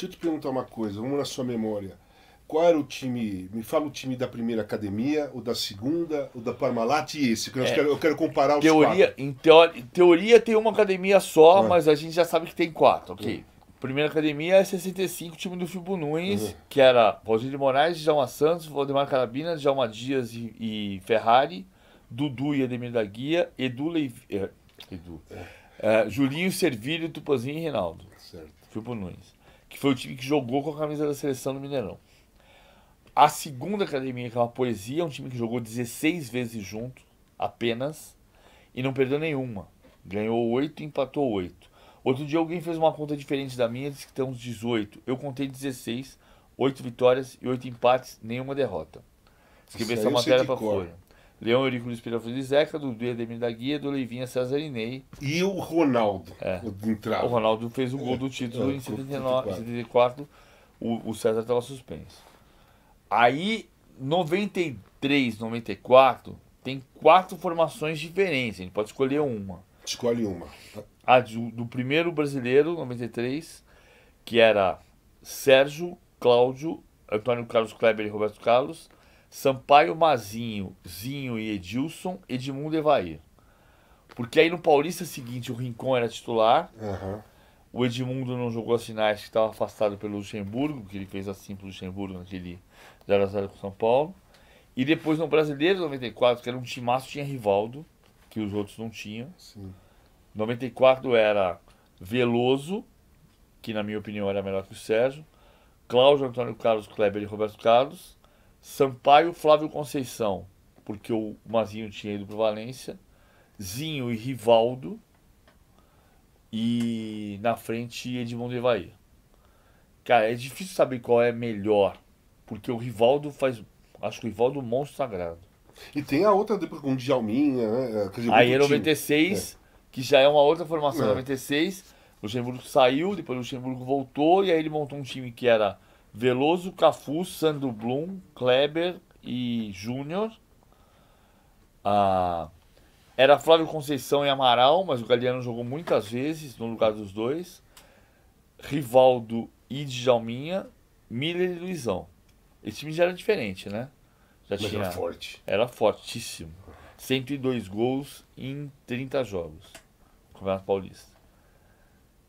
Deixa eu te perguntar uma coisa, vamos na sua memória. Qual era o time? Me fala o time da primeira academia, o da segunda, o da Parmalat e esse, que eu, é, quero, eu quero comparar os teoria, quatro. Em, teori, teoria tem uma academia só, ah. mas a gente já sabe que tem quatro, ok? Uhum. Primeira academia é 65, time do Filipe Nunes, uhum. que era Valdir de Moraes, Djalma Santos, Valdemar Carabina, Djalma Dias e, e Ferrari, Dudu e Ademir da Guia, Edu Leiv... Eh, Edu. É. Eh, Julinho, Servilho, Tupanzinho e Reinaldo. Certo. Nunes que foi o time que jogou com a camisa da seleção do Mineirão. A segunda academia, que é uma poesia, é um time que jogou 16 vezes junto, apenas, e não perdeu nenhuma. Ganhou 8 e empatou 8. Outro dia alguém fez uma conta diferente da minha, disse que temos 18. Eu contei 16, 8 vitórias e 8 empates, nenhuma derrota. Escrevi essa matéria para Folha. Leão Eurícules Pirafuzzi Zeca, do Edemir da Guia, do Leivinha César Inei. E o Ronaldo. É. O Ronaldo fez o gol do é, título é, é, em 79, 74. O, o César estava suspenso. Aí, 93, 94, tem quatro formações diferentes. A gente pode escolher uma. Escolhe uma. A do, do primeiro brasileiro, 93, que era Sérgio, Cláudio, Antônio Carlos Kleber e Roberto Carlos. Sampaio Mazinho, Zinho e Edilson, Edmundo e Evair. Porque aí no Paulista é seguinte o Rincon era titular. Uhum. O Edmundo não jogou as finais que estava afastado pelo Luxemburgo, que ele fez assim pro Luxemburgo naquele 0x0 com São Paulo. E depois no Brasileiro 94, que era um timaço, tinha Rivaldo, que os outros não tinham. Sim. 94 era Veloso, que na minha opinião era melhor que o Sérgio. Cláudio Antônio Carlos Kleber e Roberto Carlos. Sampaio, Flávio Conceição, porque o Mazinho tinha ido para Valência, Zinho e Rivaldo, e na frente Edmundo e Bahia. Cara, é difícil saber qual é melhor, porque o Rivaldo faz. Acho que o Rivaldo é um monstro sagrado. E tem a outra depois com o Djalminha, né? É, aí é 96, é. que já é uma outra formação, é. 96. O Luxemburgo saiu, depois o Luxemburgo voltou, e aí ele montou um time que era Veloso, Cafu, Sandro Blum, Kleber e Júnior. Ah, era Flávio Conceição e Amaral, mas o Galeano jogou muitas vezes no lugar dos dois. Rivaldo e Djalminha, Miller e Luizão. Esse time já era diferente, né? Já mas tinha, era forte. Era fortíssimo. 102 gols em 30 jogos. Campeonato Paulista.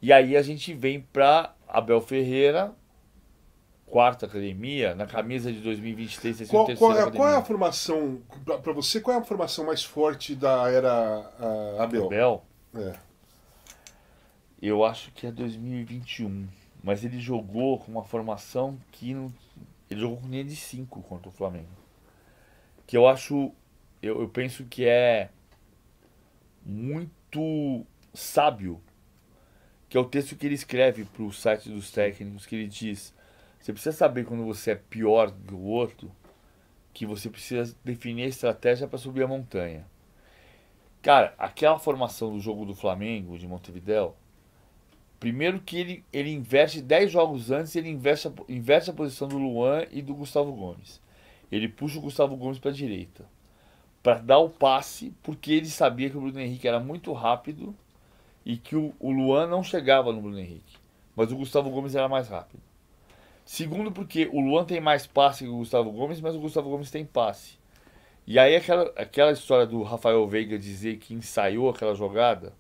E aí a gente vem para Abel Ferreira, quarta academia, na camisa de 2023, 63 qual, qual, é, qual é a formação, para você, qual é a formação mais forte da era Abel? Abel? É. Eu acho que é 2021. Mas ele jogou com uma formação que não. Ele jogou com linha de 5 contra o Flamengo. Que eu acho. Eu, eu penso que é muito sábio. Que é o texto que ele escreve para o site dos técnicos, que ele diz você precisa saber quando você é pior que o outro, que você precisa definir a estratégia para subir a montanha. Cara, aquela formação do jogo do Flamengo, de Montevideo, primeiro que ele, ele inverte 10 jogos antes, ele inverte a, inverte a posição do Luan e do Gustavo Gomes. Ele puxa o Gustavo Gomes para a direita, para dar o passe, porque ele sabia que o Bruno Henrique era muito rápido e que o, o Luan não chegava no Bruno Henrique. Mas o Gustavo Gomes era mais rápido. Segundo, porque o Luan tem mais passe que o Gustavo Gomes, mas o Gustavo Gomes tem passe. E aí aquela, aquela história do Rafael Veiga dizer que ensaiou aquela jogada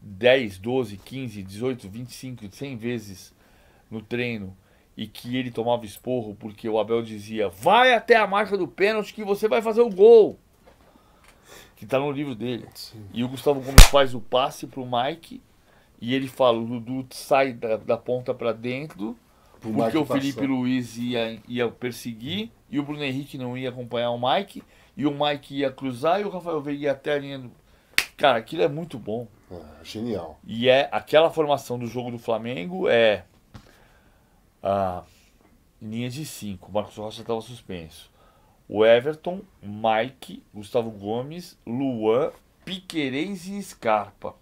10, 12, 15, 18, 25, 100 vezes no treino e que ele tomava esporro porque o Abel dizia: "Vai até a marca do pênalti que você vai fazer o gol". Que tá no livro dele. Sim. E o Gustavo Gomes faz o passe pro Mike e ele fala: "O Dudu sai da, da ponta para dentro" porque o Felipe passou. Luiz ia, ia perseguir e o Bruno Henrique não ia acompanhar o Mike. E o Mike ia cruzar e o Rafael Veiga ia até a linha do... Cara, aquilo é muito bom. É, genial. E é aquela formação do jogo do Flamengo é ah, linha de 5. Marcos Rocha estava suspenso. O Everton, Mike, Gustavo Gomes, Luan, Piquerez e Scarpa.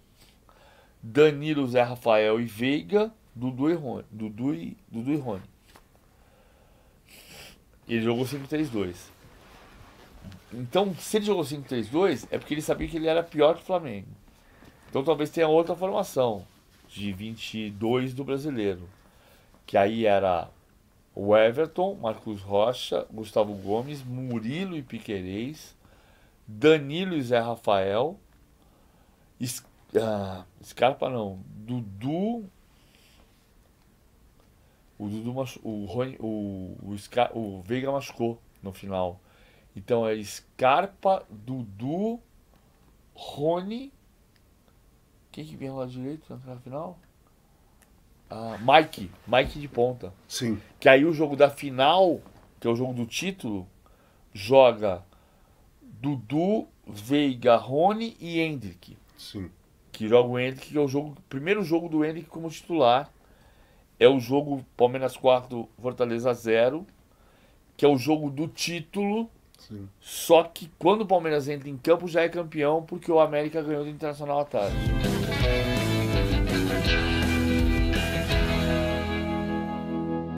Danilo, Zé Rafael e Veiga. Dudu e Rony. Dudu e, Dudu e Rony. Ele jogou 5-3-2. Então, se ele jogou 5-3-2, é porque ele sabia que ele era pior que o Flamengo. Então, talvez tenha outra formação de 22 do brasileiro. Que aí era o Everton, Marcos Rocha, Gustavo Gomes, Murilo e Piquerez, Danilo e Zé Rafael, es, ah, Scarpa não, Dudu, o Dudu o, Rony... o, o, Scar... o Veiga machucou no final. Então é Scarpa, Dudu, Rony. Quem que vem lá direito na final? Ah, Mike. Mike de ponta. Sim. Que aí o jogo da final, que é o jogo do título, joga Dudu, Veiga, Rony e Hendrick. Sim. Que joga o Hendrick, que é o jogo, primeiro jogo do Hendrick como titular é o jogo Palmeiras 4, Fortaleza 0, que é o jogo do título. Sim. Só que quando o Palmeiras entra em campo já é campeão porque o América ganhou do Internacional à tarde.